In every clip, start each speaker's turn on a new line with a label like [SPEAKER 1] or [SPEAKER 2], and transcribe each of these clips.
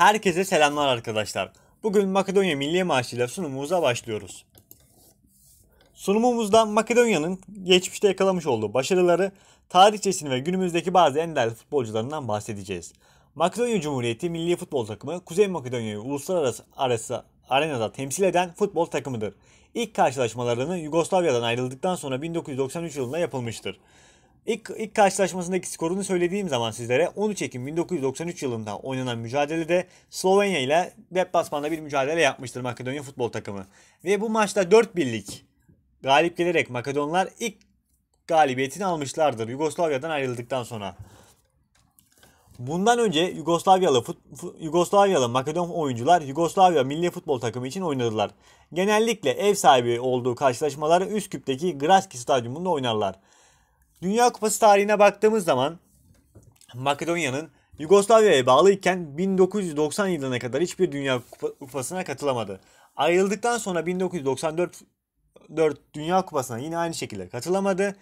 [SPEAKER 1] Herkese selamlar arkadaşlar. Bugün Makedonya milli maaşıyla sunumumuza başlıyoruz. Sunumumuzda Makedonya'nın geçmişte yakalamış olduğu başarıları, tarihçesini ve günümüzdeki bazı en değerli futbolcularından bahsedeceğiz. Makedonya Cumhuriyeti milli futbol takımı Kuzey Makedonya'yı uluslararası arası arenada temsil eden futbol takımıdır. İlk karşılaşmalarını Yugoslavya'dan ayrıldıktan sonra 1993 yılında yapılmıştır. İlk, ilk karşılaşmasındaki skorunu söylediğim zaman sizlere 13 Ekim 1993 yılında oynanan mücadelede Slovenya ile deplasmanda bir mücadele yapmıştır Makedonya futbol takımı. Ve bu maçta 4-1'lik galip gelerek Makedonlar ilk galibiyetini almışlardır Yugoslavya'dan ayrıldıktan sonra. Bundan önce Yugoslavyalı fut, Yugoslavyalı Makedon oyuncular Yugoslavya milli futbol takımı için oynadılar. Genellikle ev sahibi olduğu karşılaşmaları Üsküp'teki Graski stadyumunda oynarlar. Dünya Kupası tarihine baktığımız zaman Makedonya'nın Yugoslavya'ya bağlıyken 1990 yılına kadar hiçbir Dünya Kupası'na katılamadı. Ayrıldıktan sonra 1994 4 Dünya Kupası'na yine aynı şekilde katılamadı.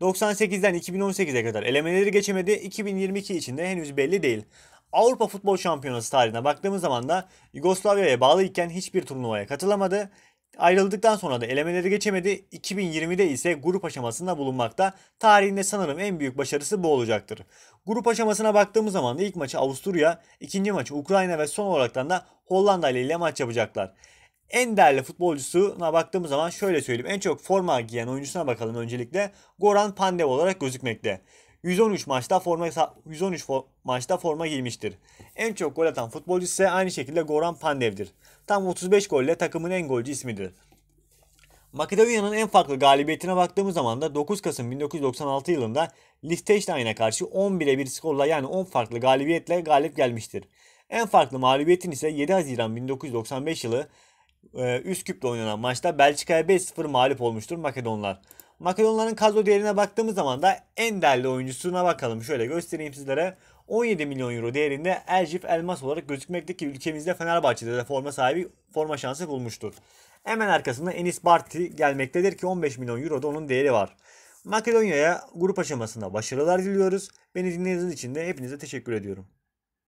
[SPEAKER 1] 98'den 2018'e kadar elemeleri geçemedi. 2022 için de henüz belli değil. Avrupa Futbol Şampiyonası tarihine baktığımız zaman da Yugoslavya'ya bağlıyken hiçbir turnuvaya katılamadı. Ayrıldıktan sonra da elemeleri geçemedi. 2020'de ise grup aşamasında bulunmakta. Tarihinde sanırım en büyük başarısı bu olacaktır. Grup aşamasına baktığımız zaman ilk maçı Avusturya, ikinci maçı Ukrayna ve son olarak da Hollanda ile maç yapacaklar. En değerli futbolcusuna baktığımız zaman şöyle söyleyeyim. En çok forma giyen oyuncusuna bakalım öncelikle. Goran Pandev olarak gözükmekte. 113 maçta forma 113 for, maçta forma giymiştir. En çok gol atan futbolcu ise aynı şekilde Goran Pandev'dir. Tam 35 golle takımın en golcü ismidir. Makedonya'nın en farklı galibiyetine baktığımız zaman da 9 Kasım 1996 yılında Liechtenstein'a karşı 11'e 1 skorla yani 10 farklı galibiyetle galip gelmiştir. En farklı mağlubiyetin ise 7 Haziran 1995 yılı e, Üsküp'te oynanan maçta Belçika'ya 5-0 mağlup olmuştur Makedonlar. Makedonların kadro değerine baktığımız zaman da en değerli oyuncusuna bakalım. Şöyle göstereyim sizlere. 17 milyon euro değerinde Elcif Elmas olarak gözükmekte ki ülkemizde Fenerbahçe'de de forma sahibi forma şansı bulmuştur. Hemen arkasında Enis Barti gelmektedir ki 15 milyon euro da onun değeri var. Makedonya'ya grup aşamasında başarılar diliyoruz. Beni dinlediğiniz için de hepinize teşekkür ediyorum.